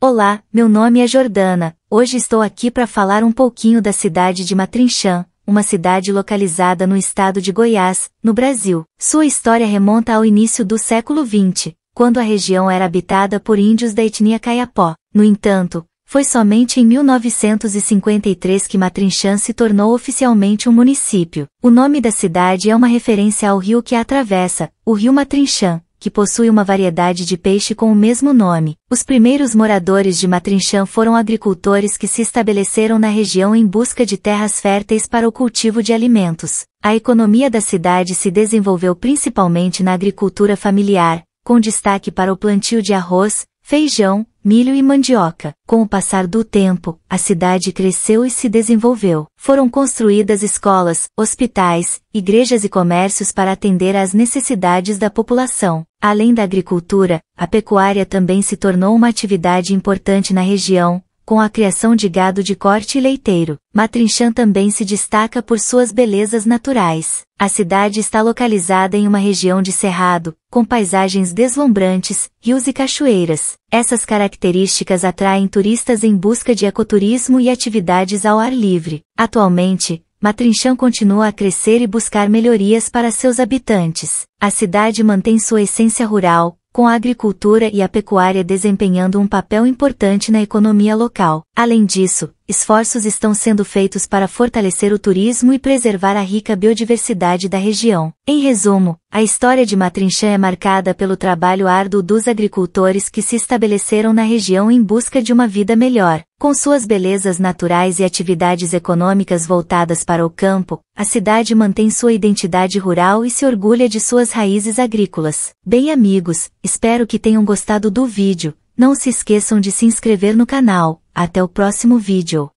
Olá, meu nome é Jordana. Hoje estou aqui para falar um pouquinho da cidade de Matrinchã, uma cidade localizada no estado de Goiás, no Brasil. Sua história remonta ao início do século XX, quando a região era habitada por índios da etnia Caiapó. No entanto, foi somente em 1953 que Matrinchã se tornou oficialmente um município. O nome da cidade é uma referência ao rio que a atravessa, o Rio Matrinchã, que possui uma variedade de peixe com o mesmo nome. Os primeiros moradores de Matrinchã foram agricultores que se estabeleceram na região em busca de terras férteis para o cultivo de alimentos. A economia da cidade se desenvolveu principalmente na agricultura familiar, com destaque para o plantio de arroz, feijão, milho e mandioca. Com o passar do tempo, a cidade cresceu e se desenvolveu. Foram construídas escolas, hospitais, igrejas e comércios para atender às necessidades da população. Além da agricultura, a pecuária também se tornou uma atividade importante na região, com a criação de gado de corte e leiteiro. Matrinchã também se destaca por suas belezas naturais. A cidade está localizada em uma região de cerrado, com paisagens deslumbrantes, rios e cachoeiras. Essas características atraem turistas em busca de ecoturismo e atividades ao ar livre. Atualmente, Matrinchã continua a crescer e buscar melhorias para seus habitantes. A cidade mantém sua essência rural, com a agricultura e a pecuária desempenhando um papel importante na economia local. Além disso, esforços estão sendo feitos para fortalecer o turismo e preservar a rica biodiversidade da região. Em resumo, a história de Matrinchã é marcada pelo trabalho árduo dos agricultores que se estabeleceram na região em busca de uma vida melhor. Com suas belezas naturais e atividades econômicas voltadas para o campo, a cidade mantém sua identidade rural e se orgulha de suas raízes agrícolas. Bem amigos, espero que tenham gostado do vídeo não se esqueçam de se inscrever no canal. Até o próximo vídeo.